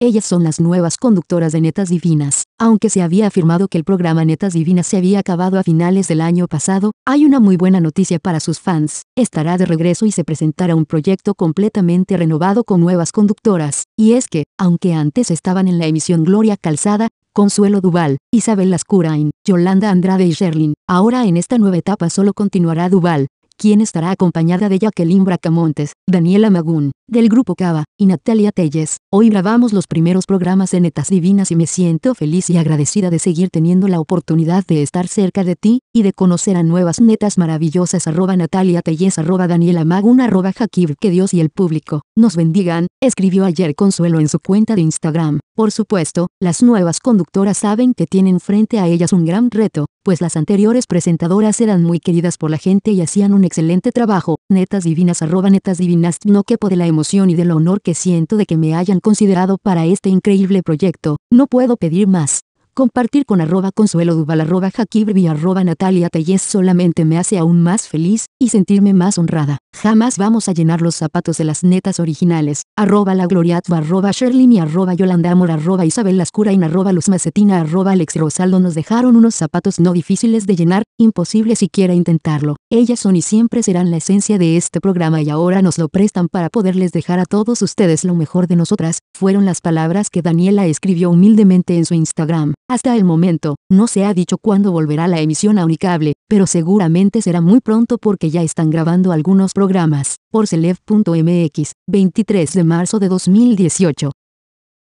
Ellas son las nuevas conductoras de Netas Divinas. Aunque se había afirmado que el programa Netas Divinas se había acabado a finales del año pasado, hay una muy buena noticia para sus fans. Estará de regreso y se presentará un proyecto completamente renovado con nuevas conductoras. Y es que, aunque antes estaban en la emisión Gloria Calzada, Consuelo Duval, Isabel Lascurain, Yolanda Andrade y Sherlin. Ahora en esta nueva etapa solo continuará Duval, quien estará acompañada de Jacqueline Bracamontes, Daniela Magún, del Grupo Cava, y Natalia Telles. Hoy grabamos los primeros programas en Netas Divinas y me siento feliz y agradecida de seguir teniendo la oportunidad de estar cerca de ti, y de conocer a nuevas netas maravillosas arroba Natalia Telles arroba Daniela Magún arroba Jaquib que Dios y el público nos bendigan, escribió ayer Consuelo en su cuenta de Instagram. Por supuesto, las nuevas conductoras saben que tienen frente a ellas un gran reto, pues las anteriores presentadoras eran muy queridas por la gente y hacían un excelente trabajo, netas divinas arroba netas divinas no quepo de la emoción y del honor que siento de que me hayan considerado para este increíble proyecto, no puedo pedir más. Compartir con arroba consuelo duval arroba jaquibri arroba natalia Tellez solamente me hace aún más feliz y sentirme más honrada. Jamás vamos a llenar los zapatos de las netas originales. Arroba la gloria arroba y arroba Yolanda arroba Isabel y arroba Luz Macetina arroba Alex Rosaldo nos dejaron unos zapatos no difíciles de llenar, imposible siquiera intentarlo. Ellas son y siempre serán la esencia de este programa y ahora nos lo prestan para poderles dejar a todos ustedes lo mejor de nosotras, fueron las palabras que Daniela escribió humildemente en su Instagram. Hasta el momento, no se ha dicho cuándo volverá la emisión a Unicable, pero seguramente será muy pronto porque ya están grabando algunos programas, por Celeb.mx, 23 de marzo de 2018.